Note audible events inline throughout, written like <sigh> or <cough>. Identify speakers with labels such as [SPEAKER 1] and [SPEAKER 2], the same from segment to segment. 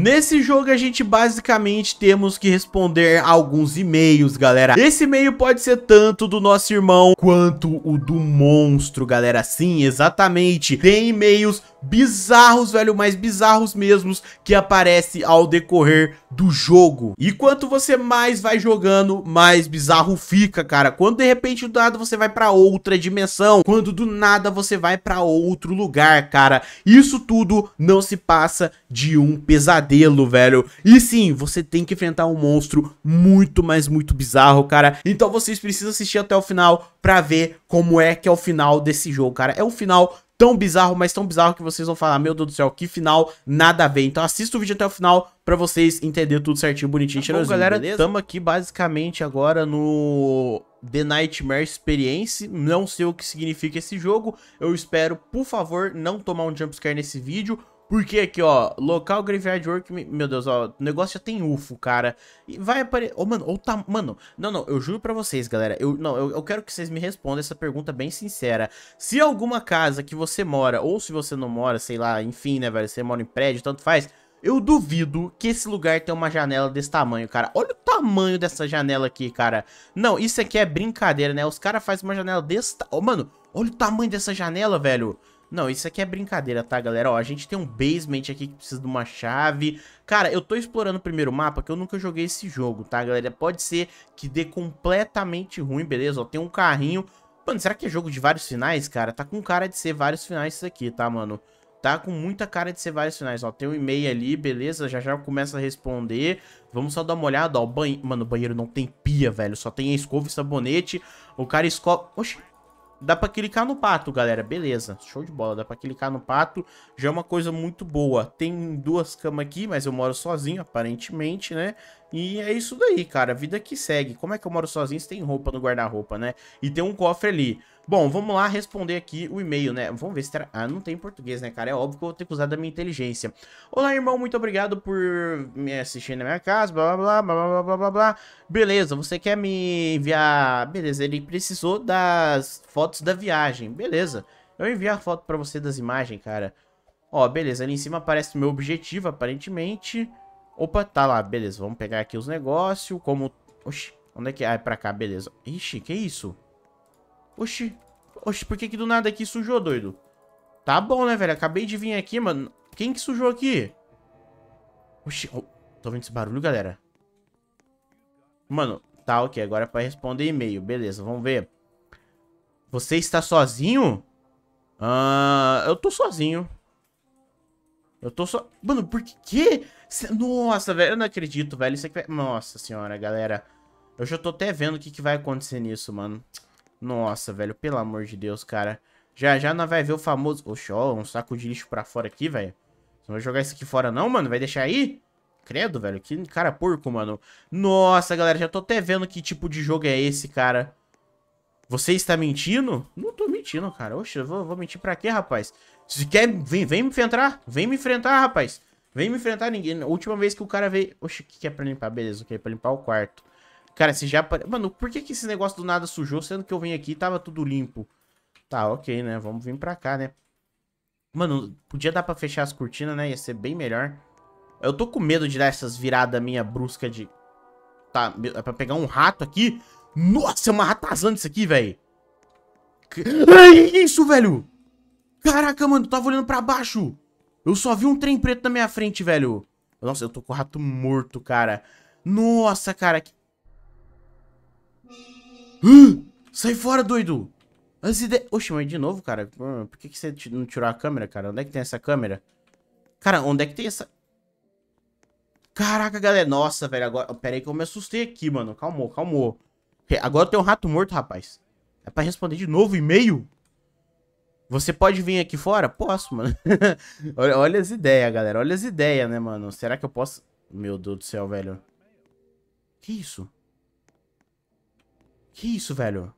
[SPEAKER 1] Nesse jogo a gente basicamente temos que responder alguns e-mails, galera. Esse e-mail pode ser tanto do nosso irmão quanto o do monstro, galera. Sim, exatamente. Tem e-mails bizarros, velho, mas bizarros mesmos que aparece ao decorrer do jogo. E quanto você mais vai jogando, mais bizarro fica, cara. Quando de repente do nada você vai para outra dimensão, quando do nada você vai para outro lugar, cara. Isso tudo não se passa de um pesadelo, velho. E sim, você tem que enfrentar um monstro muito, mais muito bizarro, cara. Então vocês precisam assistir até o final para ver como é que é o final desse jogo, cara. É um final tão bizarro, mas tão bizarro que vocês vão falar, meu Deus do céu, que final nada a ver. Então assista o vídeo até o final para vocês entenderem tudo certinho, bonitinho, tá cheirosinho, bom, galera, beleza? Tamo aqui basicamente agora no The Nightmare Experience. Não sei o que significa esse jogo. Eu espero, por favor, não tomar um jumpscare nesse vídeo. Porque aqui, ó, local Graveyard Work, meu Deus, ó, o negócio já tem UFO, cara. E vai aparecer, oh, mano, ou oh, tá, mano, não, não, eu juro pra vocês, galera, eu, não, eu, eu, quero que vocês me respondam essa pergunta bem sincera. Se alguma casa que você mora, ou se você não mora, sei lá, enfim, né, velho, você mora em prédio, tanto faz... Eu duvido que esse lugar tenha uma janela desse tamanho, cara. Olha o tamanho dessa janela aqui, cara. Não, isso aqui é brincadeira, né? Os caras fazem uma janela desse... Ta... Oh, mano, olha o tamanho dessa janela, velho. Não, isso aqui é brincadeira, tá, galera? Ó, a gente tem um basement aqui que precisa de uma chave. Cara, eu tô explorando o primeiro mapa que eu nunca joguei esse jogo, tá, galera? Pode ser que dê completamente ruim, beleza? Ó, tem um carrinho... Mano, será que é jogo de vários finais, cara? Tá com cara de ser vários finais isso aqui, tá, mano? Tá com muita cara de ser vários finais, ó. Tem um e-mail ali, beleza? Já já começa a responder. Vamos só dar uma olhada, ó. Banhe... Mano, o banheiro não tem pia, velho. Só tem escova e sabonete. O cara escova... Oxi, Dá pra clicar no pato, galera. Beleza, show de bola. Dá pra clicar no pato. Já é uma coisa muito boa. Tem duas camas aqui, mas eu moro sozinho, aparentemente, né? E é isso daí, cara. A vida que segue. Como é que eu moro sozinho se tem roupa no guarda-roupa, né? E tem um cofre ali. Bom, vamos lá responder aqui o e-mail, né? Vamos ver se... Tra... Ah, não tem português, né, cara? É óbvio que eu vou ter que usar da minha inteligência. Olá, irmão, muito obrigado por me assistir na minha casa, blá, blá, blá, blá, blá, blá, blá, blá. Beleza, você quer me enviar... Beleza, ele precisou das fotos da viagem, beleza. Eu enviar a foto pra você das imagens, cara. Ó, beleza, ali em cima aparece o meu objetivo, aparentemente. Opa, tá lá, beleza. Vamos pegar aqui os negócios, como... Oxi, onde é que... É? Ah, é pra cá, beleza. Ixi, que isso? Oxi. Oxi, por que que do nada aqui sujou, doido? Tá bom, né, velho? Acabei de vir aqui, mano. Quem que sujou aqui? Oxi. Oh, tô vendo esse barulho, galera. Mano, tá ok. Agora é pra responder e-mail. Beleza, vamos ver. Você está sozinho? Ah, eu tô sozinho. Eu tô só... So... Mano, por que? Nossa, velho, eu não acredito, velho. Isso aqui vai... Nossa senhora, galera. Eu já tô até vendo o que, que vai acontecer nisso, mano. Nossa, velho, pelo amor de Deus, cara. Já já nós vai ver o famoso... Oxe, ó, um saco de lixo pra fora aqui, velho. Não vai jogar isso aqui fora não, mano? Vai deixar aí? Credo, velho. Que cara porco, mano. Nossa, galera, já tô até vendo que tipo de jogo é esse, cara. Você está mentindo? Não tô mentindo, cara. Oxe, eu vou, vou mentir pra quê, rapaz? Se quer, vem, vem me enfrentar. Vem me enfrentar, rapaz. Vem me enfrentar ninguém. A última vez que o cara veio... Oxe, o que, que é pra limpar? Beleza, o que é pra limpar o quarto. Cara, se já... Mano, por que que esse negócio do nada sujou, sendo que eu vim aqui e tava tudo limpo? Tá, ok, né? Vamos vir pra cá, né? Mano, podia dar pra fechar as cortinas, né? Ia ser bem melhor. Eu tô com medo de dar essas viradas minha brusca de... Tá, é pra pegar um rato aqui? Nossa, é uma ratazana isso aqui, velho. Que... É isso, velho? Caraca, mano, eu tava olhando pra baixo. Eu só vi um trem preto na minha frente, velho. Nossa, eu tô com o rato morto, cara. Nossa, cara, que Uh, sai fora, doido! As ideias... Oxe, mas de novo, cara. Por que, que você não tirou a câmera, cara? Onde é que tem essa câmera? Cara, onde é que tem essa... Caraca, galera. Nossa, velho. Agora... Pera aí que eu me assustei aqui, mano. Calmou, calmou. Agora tem um rato morto, rapaz. É pra responder de novo e-mail? Você pode vir aqui fora? Posso, mano. <laughs> olha, olha, as ideias, galera. Olha as ideias, né, mano? Será que eu posso... Meu Deus do céu, velho. Que isso? Que isso, velho?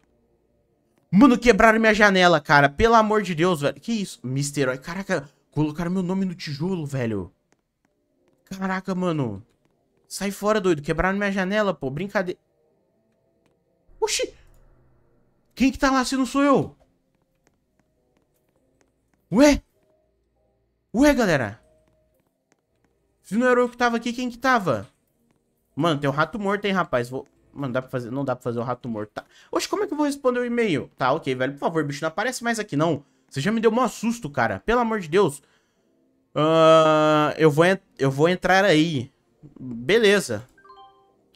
[SPEAKER 1] Mano, quebraram minha janela, cara. Pelo amor de Deus, velho. Que isso? Mister... Caraca, colocaram meu nome no tijolo, velho. Caraca, mano. Sai fora, doido. Quebraram minha janela, pô. Brincadeira. Oxi. Quem que tá lá se não sou eu? Ué? Ué, galera? Se não era eu que tava aqui, quem que tava? Mano, tem um rato morto, hein, rapaz. Vou... Mano, dá pra fazer, não dá pra fazer um rato morto, tá? Oxe, como é que eu vou responder o e-mail? Tá, ok, velho. Por favor, bicho, não aparece mais aqui, não. Você já me deu um susto, cara. Pelo amor de Deus. Uh, eu, vou eu vou entrar aí. Beleza.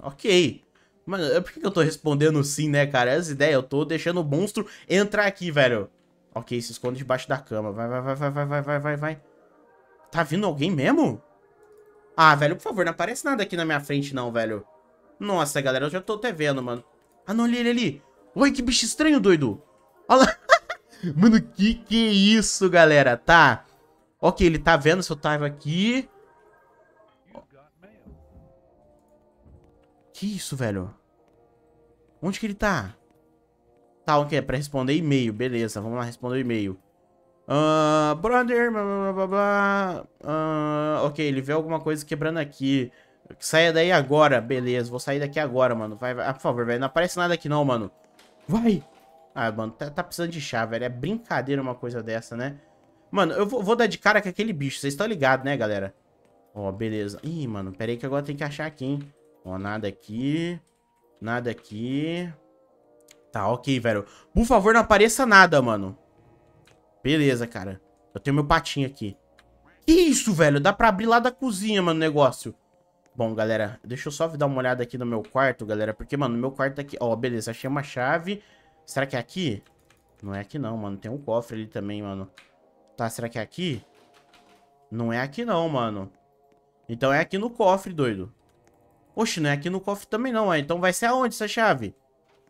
[SPEAKER 1] Ok. Mano, é por que eu tô respondendo sim, né, cara? As ideias, eu tô deixando o monstro entrar aqui, velho. Ok, se esconde debaixo da cama. vai, vai, vai, vai, vai, vai, vai, vai. Tá vindo alguém mesmo? Ah, velho, por favor, não aparece nada aqui na minha frente, não, velho. Nossa, galera, eu já tô até vendo, mano. Ah, não, ali, ele ali. Oi, que bicho estranho, doido. Olha lá. <laughs> mano, que que é isso, galera? Tá. Ok, ele tá vendo se eu tava aqui. Que isso, velho? Onde que ele tá? Tá, ok, é pra responder e-mail. Beleza, vamos lá responder o e-mail. Uh, brother, blá, blá, blá, blá. Uh, ok, ele vê alguma coisa quebrando aqui. Saia daí agora, beleza. Vou sair daqui agora, mano. Vai, vai. Ah, por favor, velho. Não aparece nada aqui não, mano. Vai! Ah, mano, tá, tá, precisando de chá, velho. É brincadeira uma coisa dessa, né? Mano, eu vou, vou dar de cara com aquele bicho. Vocês estão ligados, né, galera? Ó, beleza. Ih, mano, pera aí que agora tem que achar aqui, hein? Ó, nada aqui. Nada aqui. Tá, ok, velho. Por favor, não apareça nada, mano. Beleza, cara. Eu tenho meu patinho aqui. Que isso, velho? Dá pra abrir lá da cozinha, mano, o negócio. Bom, galera, deixa eu só dar uma olhada aqui no meu quarto, galera. Porque, mano, meu quarto tá aqui... Ó, beleza, achei uma chave. Será que é aqui? Não é aqui não, mano. Tem um cofre ali também, mano. Tá, será que é aqui? Não é aqui não, mano. Então é aqui no cofre, doido. Oxe, não é aqui no cofre também não, é. Então vai ser aonde essa chave?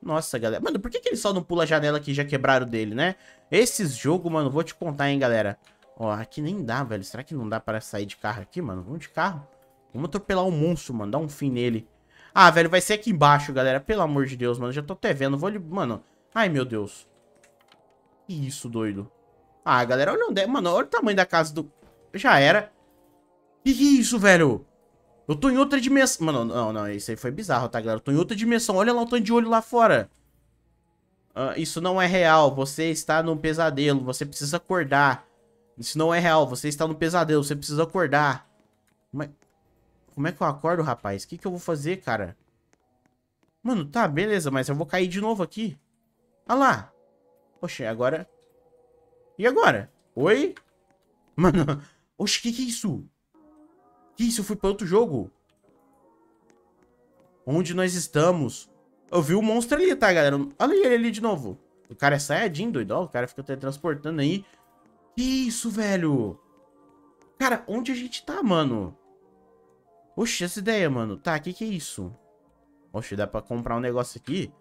[SPEAKER 1] Nossa, galera. Mano, por que, que ele só não pula a janela que já quebraram dele, né? Esses jogos, mano, vou te contar, hein, galera. Ó, aqui nem dá, velho. Será que não dá para sair de carro aqui, mano? Vamos de carro. Vamos atropelar um monstro, mano. Dá um fim nele. Ah, velho, vai ser aqui embaixo, galera. Pelo amor de Deus, mano. Já tô até vendo. Vou... Mano, ai, meu Deus. Que isso, doido. Ah, galera, olha onde é. Mano, olha o tamanho da casa do... Já era. Que é isso, velho? Eu tô em outra dimensão. Mano, não, não. Isso aí foi bizarro, tá, galera? Eu tô em outra dimensão. Olha lá o tanto de olho lá fora. Uh, isso não é real. Você está num pesadelo. Você precisa acordar. Isso não é real. Você está num pesadelo. Você precisa acordar. Mas... Como é que eu acordo, rapaz? O que, que eu vou fazer, cara? Mano, tá, beleza, mas eu vou cair de novo aqui. Ah lá. Poxa, agora... E agora? Oi? Mano, <laughs> oxe, que que é isso? Que isso? Eu fui pra outro jogo. Onde nós estamos? Eu vi o monstro ali, tá, galera? Olha ele ali de novo. O cara é saiyajin, doido. Ó, o cara fica teletransportando aí. Que isso, velho? Cara, onde a gente tá, mano? Oxe, essa ideia, mano. Tá, o que que é isso? Oxe, dá pra comprar um negócio aqui?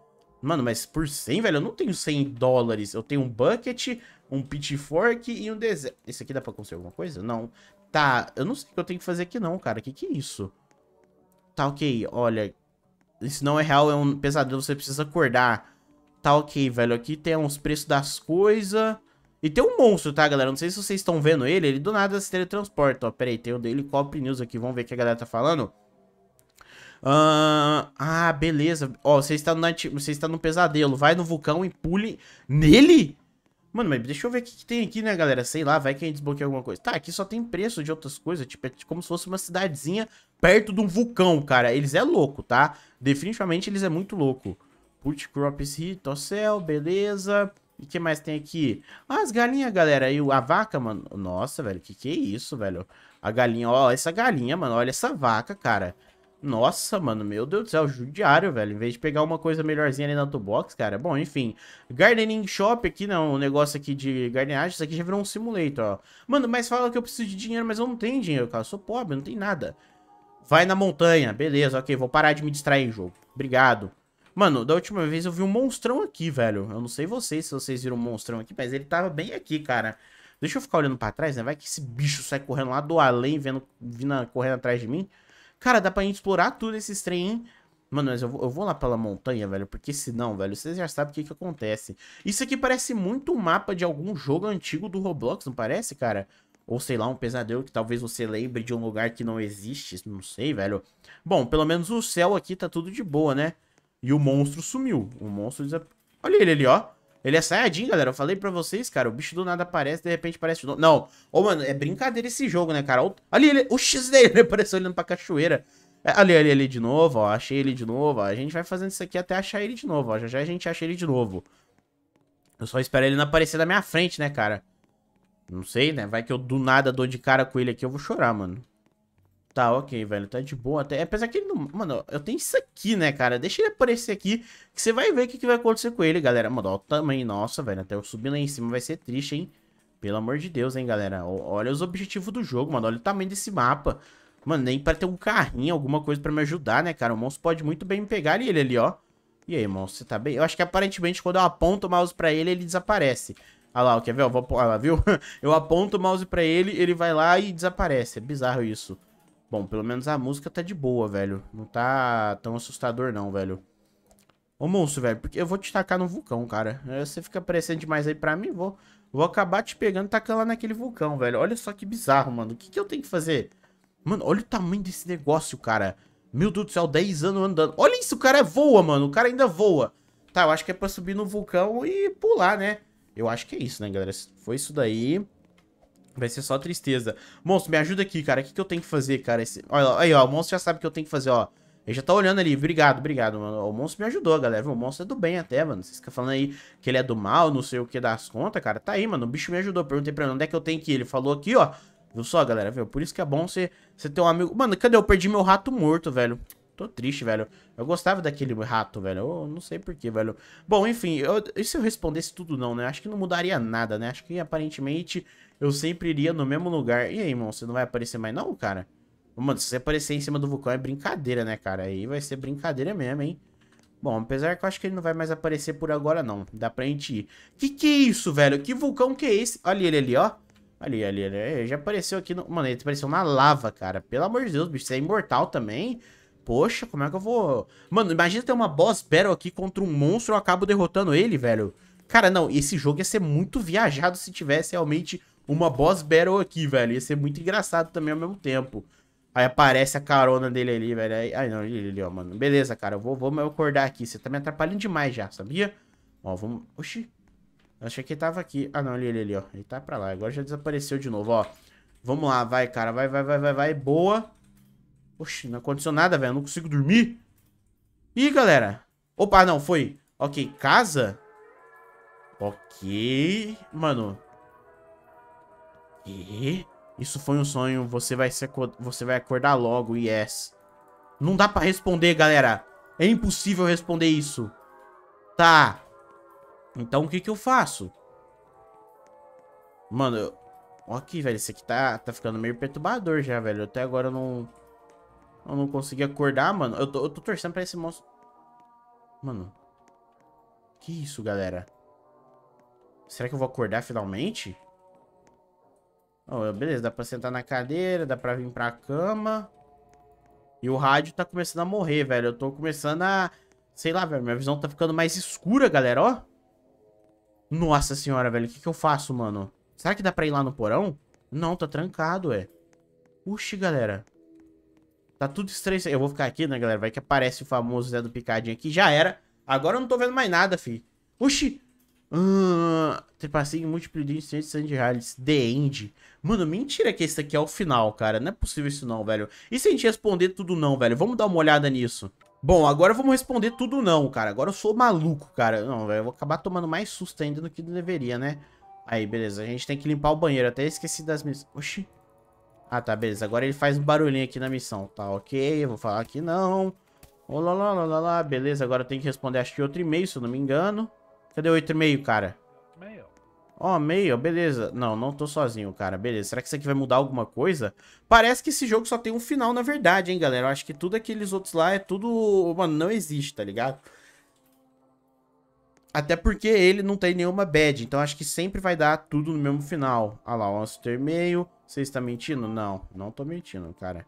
[SPEAKER 1] Mano, mas por 100, velho, eu não tenho 100 dólares. Eu tenho um bucket, um pitchfork e um deserto. Esse aqui dá pra conseguir alguma coisa? Não. Tá, eu não sei o que eu tenho que fazer aqui não, cara. O que que é isso? Tá, ok. Olha, isso não é real, é um pesadelo. Você precisa acordar. Tá, ok, velho. Aqui tem uns preços das coisas. E tem um monstro, tá, galera? Não sei se vocês estão vendo ele. Ele do nada se teletransporta. Ó, peraí, tem o dele Cop News aqui. Vamos ver o que a galera tá falando. Uh, ah, beleza. Ó, você está, no você está no pesadelo. Vai no vulcão e pule nele? Mano, mas deixa eu ver o que, que, tem aqui, né, galera? Sei lá, vai que a gente desbloqueia alguma coisa. Tá, aqui só tem preço de outras coisas. Tipo, é como se fosse uma cidadezinha perto de um vulcão, cara. Eles é louco, tá? Definitivamente eles é muito louco. Put crops hit, ó céu, beleza. E que mais tem aqui? Ah, as galinhas, galera. E a vaca, mano. Nossa, velho. Que que é isso, velho? A galinha, ó. Essa galinha, mano. Olha essa vaca, cara. Nossa, mano, meu Deus do céu, judiário, velho. Em vez de pegar uma coisa melhorzinha ali na box, cara. Bom, enfim. Gardening Shop aqui, não. O um negócio aqui de gardenagem, isso aqui já virou um simulator, ó. Mano, mas fala que eu preciso de dinheiro, mas eu não tenho dinheiro, cara. Eu sou pobre, não tem nada. Vai na montanha, beleza, ok. Vou parar de me distrair, jogo. Obrigado. Mano, da última vez eu vi um monstrão aqui, velho. Eu não sei vocês se vocês viram um monstrão aqui, mas ele tava bem aqui, cara. Deixa eu ficar olhando pra trás, né? Vai que esse bicho sai correndo lá do além, vendo, vindo, correndo atrás de mim. Cara, dá pra gente explorar tudo esse trem, hein? Mano, mas eu vou, eu vou, lá pela montanha, velho, porque senão, velho, vocês já sabem o que que acontece. Isso aqui parece muito um mapa de algum jogo antigo do Roblox, não parece, cara? Ou sei lá, um pesadelo que talvez você lembre de um lugar que não existe, não sei, velho. Bom, pelo menos o céu aqui tá tudo de boa, né? E o monstro sumiu. O monstro desap... Olha ele ali, ó. Ele é Saiyajin, galera. Eu falei pra vocês, cara. O bicho do nada aparece, de repente aparece de novo. Não. Ô, mano, é brincadeira esse jogo, né, cara? Ali, ele... O X dele, ele <laughs> apareceu olhando pra cachoeira. É, ali, ali, ali de novo, ó. Achei ele de novo, ó. A gente vai fazendo isso aqui até achar ele de novo, ó. Já já a gente acha ele de novo. Eu só espero ele não aparecer da minha frente, né, cara? Não sei, né? Vai que eu do nada dou de cara com ele aqui, eu vou chorar, mano. Tá, ok, velho. Tá de boa até. Apesar que ele não... Mano, eu tenho isso aqui, né, cara? Deixa ele aparecer aqui, que você vai ver o que, que vai acontecer com ele, galera. Mano, olha o tamanho. Nossa, velho. Até eu subir lá em cima vai ser triste, hein? Pelo amor de Deus, hein, galera. Olha os objetivos do jogo, mano. Olha o tamanho desse mapa. Mano, nem pra ter um carrinho, alguma coisa pra me ajudar, né, cara? O monstro pode muito bem me pegar E ele ali, ó. E aí, monstro, você tá bem? Eu acho que aparentemente quando eu aponto o mouse pra ele, ele desaparece. Olha lá, quer ver? Eu vou... viu? <laughs> eu aponto o mouse pra ele, ele vai lá e desaparece. É bizarro isso. Bom, pelo menos a música tá de boa, velho. Não tá tão assustador não, velho. Ô, monstro, velho, porque eu vou te tacar no vulcão, cara. É, você fica aparecendo demais aí pra mim, vou, vou acabar te pegando e tacando lá naquele vulcão, velho. Olha só que bizarro, mano. O que, que eu tenho que fazer? Mano, olha o tamanho desse negócio, cara. Meu Deus do céu, 10 anos andando. Olha isso, o cara voa, mano. O cara ainda voa. Tá, eu acho que é pra subir no vulcão e pular, né? Eu acho que é isso, né, galera? Foi isso daí. Vai ser só tristeza. Monstro, me ajuda aqui, cara. O que, que eu tenho que fazer, cara? Esse... Olha aí, ó. O monstro já sabe o que eu tenho que fazer, ó. Ele já tá olhando ali. Obrigado, obrigado, mano. O monstro me ajudou, galera. O monstro é do bem até, mano. Vocês ficam falando aí que ele é do mal, não sei o que das contas, cara. Tá aí, mano. O bicho me ajudou. Perguntei pra ele onde é que eu tenho que ir. Ele falou aqui, ó. Viu só, galera? Viu? Por isso que é bom você, você ter um amigo... Mano, cadê? Eu perdi meu rato morto, velho. Tô triste, velho. Eu gostava daquele rato, velho. Eu não sei porquê, velho. Bom, enfim, eu, e se eu respondesse tudo não, né? Acho que não mudaria nada, né? Acho que aparentemente eu sempre iria no mesmo lugar. E aí, irmão, você não vai aparecer mais não, cara? Mano, se você aparecer em cima do vulcão é brincadeira, né, cara? Aí vai ser brincadeira mesmo, hein? Bom, apesar que eu acho que ele não vai mais aparecer por agora, não. Dá pra gente ir. Que que é isso, velho? Que vulcão que é esse? Olha ele ali, ó. Ali, ali, ali. É, ele já apareceu aqui no... Mano, ele apareceu na lava, cara. Pelo amor de Deus, bicho. Você é imortal também? Poxa, como é que eu vou... Mano, imagina ter uma boss battle aqui contra um monstro e eu acabo derrotando ele, velho. Cara, não. Esse jogo ia ser muito viajado se tivesse realmente uma boss battle aqui, velho. Ia ser muito engraçado também ao mesmo tempo. Aí aparece a carona dele ali, velho. Aí, não, ele ali, ó, mano. Beleza, cara, eu vou, vou me acordar aqui. Você tá me atrapalhando demais já, sabia? Ó, vamos... Oxi. Achei que ele tava aqui. Ah, não, ele ali, ali, ó. Ele tá pra lá. Agora já desapareceu de novo, ó. Vamos lá, vai, cara. Vai, vai, vai, vai, vai. Boa. Oxi, não aconteceu nada, velho. Não consigo dormir. Ih, galera. Opa, não, foi. Ok, casa? Ok. Mano, e? Isso foi um sonho, você vai, se você vai acordar logo, yes. Não dá pra responder, galera. É impossível responder isso. Tá. Então o que que eu faço? Mano, eu... aqui, velho, isso aqui tá, tá ficando meio perturbador já, velho. Até agora eu não... Eu não consegui acordar, mano. Eu tô, eu tô torcendo pra esse monstro... Mano. Que isso, galera? Será que eu vou acordar finalmente? Oh, beleza, dá pra sentar na cadeira, dá pra vir pra cama. E o rádio tá começando a morrer, velho. Eu tô começando a... Sei lá, velho, minha visão tá ficando mais escura, galera, ó. Nossa senhora, velho, o que que eu faço, mano? Será que dá pra ir lá no porão? Não, tá trancado, é. Puxa, galera. Tá tudo estranho. Eu vou ficar aqui, né, galera? Vai que aparece o famoso Zé do Picadinho aqui. Já era. Agora eu não tô vendo mais nada, fi. Oxi, Uh, Tripassinho, múltiplo de incidentes Sandy Highlights, The End. Mano, mentira que esse aqui é o final, cara. Não é possível isso não, velho. E se a gente responder tudo não, velho? Vamos dar uma olhada nisso. Bom, agora vamos responder tudo não, cara. Agora eu sou maluco, cara. Não, velho, eu vou acabar tomando mais susto ainda do que deveria, né? Aí, beleza. A gente tem que limpar o banheiro. Até esqueci das missões Oxi. Ah, tá, beleza. Agora ele faz um barulhinho aqui na missão. Tá, ok. Eu vou falar que não. Olá, lá, lá, lá, lá. Beleza, agora eu tenho que responder acho que outro e-mail, se eu não me engano. Cadê o 8,5, cara? Ó, oh, meio, beleza. Não, não tô sozinho, cara. Beleza. Será que isso aqui vai mudar alguma coisa? Parece que esse jogo só tem um final, na verdade, hein, galera. Eu acho que tudo aqueles outros lá é tudo... Mano, não existe, tá ligado? Até porque ele não tem nenhuma bad. Então, acho que sempre vai dar tudo no mesmo final. Ah lá, o nosso meio. Você está mentindo? Não, não tô mentindo, cara.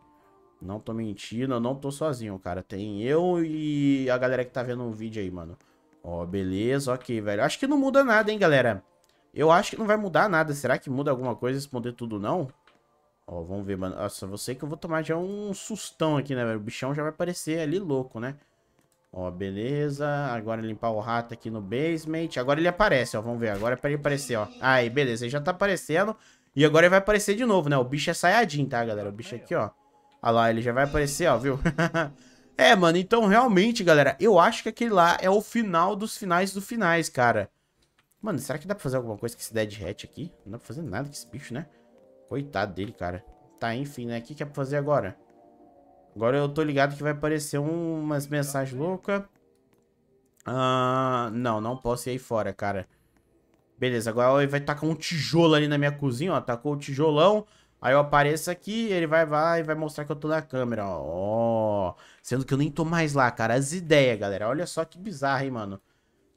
[SPEAKER 1] Não tô mentindo, eu não tô sozinho, cara. Tem eu e a galera que tá vendo o vídeo aí, mano. Ó, oh, beleza, ok, velho. Acho que não muda nada, hein, galera. Eu acho que não vai mudar nada. Será que muda alguma coisa responder tudo, não? Ó, oh, vamos ver, mano. Nossa, você que eu vou tomar já um sustão aqui, né, velho? O bichão já vai parecer ali louco, né? Ó, oh, beleza. Agora limpar o rato aqui no basement. Agora ele aparece, ó. Vamos ver. Agora é pra ele aparecer, ó. Aí, beleza. Ele já tá aparecendo. E agora ele vai aparecer de novo, né? O bicho é saiadinho, tá, galera? O bicho aqui, ó. Olha lá, ele já vai aparecer, ó, viu? <laughs> É, mano, então realmente, galera, eu acho que aquele lá é o final dos finais dos finais, cara. Mano, será que dá pra fazer alguma coisa com esse Dead Hat aqui? Não dá pra fazer nada com esse bicho, né? Coitado dele, cara. Tá, enfim, né? O que, que é pra fazer agora? Agora eu tô ligado que vai aparecer um, umas mensagens loucas. Ah, não, não posso ir aí fora, cara. Beleza, agora ele vai tacar um tijolo ali na minha cozinha, ó. Tacou o tijolão. Aí eu apareço aqui, ele vai vai vai mostrar que eu tô na câmera, ó. ó. Sendo que eu nem tô mais lá, cara. As ideias, galera. Olha só que bizarro, hein, mano.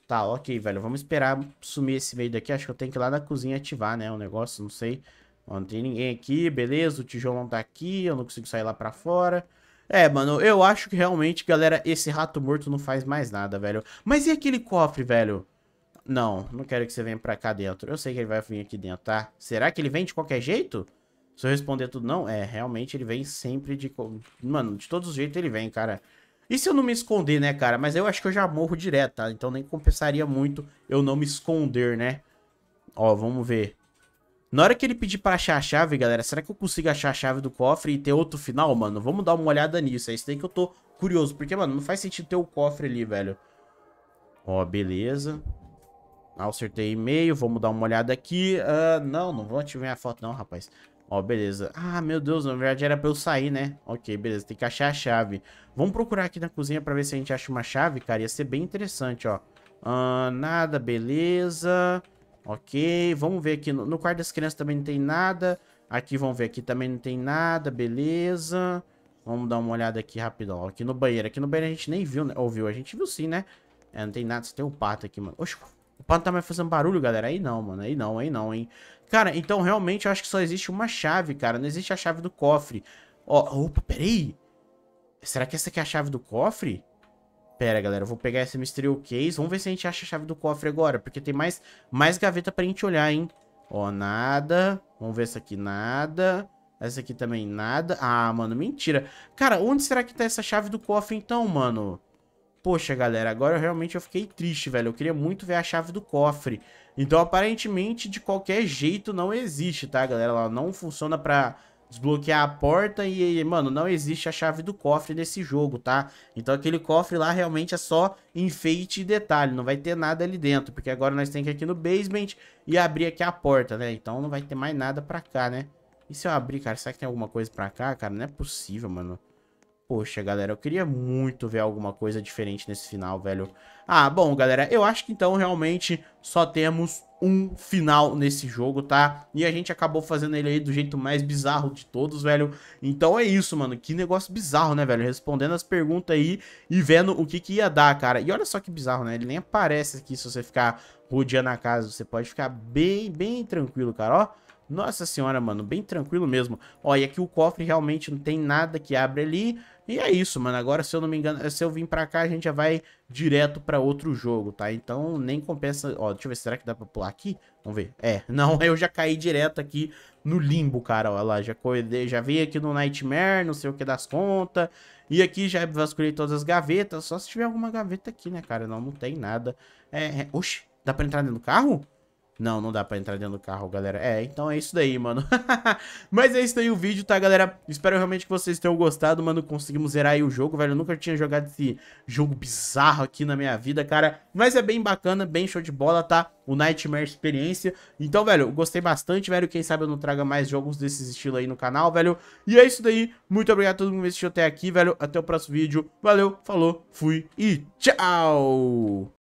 [SPEAKER 1] Tá, ok, velho. Vamos esperar sumir esse meio daqui. Acho que eu tenho que ir lá na cozinha ativar, né, o um negócio, não sei. não tem ninguém aqui, beleza. O não tá aqui, eu não consigo sair lá pra fora. É, mano, eu acho que realmente, galera, esse rato morto não faz mais nada, velho. Mas e aquele cofre, velho? Não, não quero que você venha pra cá dentro. Eu sei que ele vai vir aqui dentro, tá? Será que ele vem de qualquer jeito? Se eu responder tudo, não, é, realmente ele vem sempre de... Mano, de todos os jeitos ele vem, cara. E se eu não me esconder, né, cara? Mas eu acho que eu já morro direto, tá? Então nem compensaria muito eu não me esconder, né? Ó, vamos ver. Na hora que ele pedir pra achar a chave, galera, será que eu consigo achar a chave do cofre e ter outro final, mano? Vamos dar uma olhada nisso, é isso aí que eu tô curioso. Porque, mano, não faz sentido ter o cofre ali, velho. Ó, beleza. Ah, acertei e-mail, vamos dar uma olhada aqui. Uh, não, não vou ativar a foto não, rapaz. Ó, beleza. Ah, meu Deus, na verdade era pra eu sair, né? Ok, beleza, tem que achar a chave. Vamos procurar aqui na cozinha pra ver se a gente acha uma chave, cara. Ia ser bem interessante, ó. Ah, nada, beleza. Ok, vamos ver aqui. No, quarto das crianças também não tem nada. Aqui, vamos ver, aqui também não tem nada, beleza. Vamos dar uma olhada aqui rapidão. Ó, aqui no banheiro, aqui no banheiro a gente nem viu, né? ouviu a gente viu sim, né? É, não tem nada, só tem o um pato aqui, mano. o pato tá mais fazendo barulho, galera. Aí não, mano. Aí não, aí não, hein. Cara, então realmente eu acho que só existe uma chave, cara. Não existe a chave do cofre. Ó, opa, peraí. Será que essa aqui é a chave do cofre? Pera, galera, eu vou pegar esse Mystery Case. Vamos ver se a gente acha a chave do cofre agora, porque tem mais, mais gaveta pra gente olhar, hein? Ó, nada. Vamos ver essa aqui, nada. Essa aqui também, nada. Ah, mano, mentira. Cara, onde será que tá essa chave do cofre então, mano? Poxa, galera, agora eu realmente eu fiquei triste, velho. Eu queria muito ver a chave do cofre. Então, aparentemente, de qualquer jeito, não existe, tá, galera? Ela não funciona pra desbloquear a porta e, mano, não existe a chave do cofre nesse jogo, tá? Então aquele cofre lá realmente é só enfeite e detalhe, não vai ter nada ali dentro, porque agora nós temos que ir aqui no basement e abrir aqui a porta, né? Então não vai ter mais nada pra cá, né? E se eu abrir, cara, será que tem alguma coisa pra cá? Cara, não é possível, mano. Poxa, galera, eu queria muito ver alguma coisa diferente nesse final, velho. Ah, bom, galera, eu acho que então realmente só temos um final nesse jogo, tá? E a gente acabou fazendo ele aí do jeito mais bizarro de todos, velho. Então é isso, mano. Que negócio bizarro, né, velho? Respondendo as perguntas aí e vendo o que que ia dar, cara. E olha só que bizarro, né? Ele nem aparece aqui se você ficar rodeando a casa. Você pode ficar bem, bem tranquilo, cara, ó. Nossa senhora, mano, bem tranquilo mesmo. Ó, e aqui o cofre realmente não tem nada que abre ali. E é isso, mano. Agora, se eu não me engano, se eu vim pra cá, a gente já vai direto pra outro jogo, tá? Então, nem compensa... Ó, deixa eu ver, será que dá pra pular aqui? Vamos ver. É, <laughs> não, eu já caí direto aqui no limbo, cara. Olha lá, já, acordei, já veio aqui no Nightmare, não sei o que das contas. E aqui já vasculhei todas as gavetas. Só se tiver alguma gaveta aqui, né, cara? Não, não tem nada. É... é... Oxi, dá pra entrar dentro do carro? Não, não dá pra entrar dentro do carro, galera. É, então é isso daí, mano. <laughs> Mas é isso daí o vídeo, tá, galera? Espero realmente que vocês tenham gostado, mano. Conseguimos zerar aí o jogo, velho. Eu nunca tinha jogado esse jogo bizarro aqui na minha vida, cara. Mas é bem bacana, bem show de bola, tá? O Nightmare Experiência. Então, velho, gostei bastante, velho. Quem sabe eu não traga mais jogos desse estilo aí no canal, velho. E é isso daí. Muito obrigado a todo mundo que assistiu até aqui, velho. Até o próximo vídeo. Valeu, falou, fui e tchau!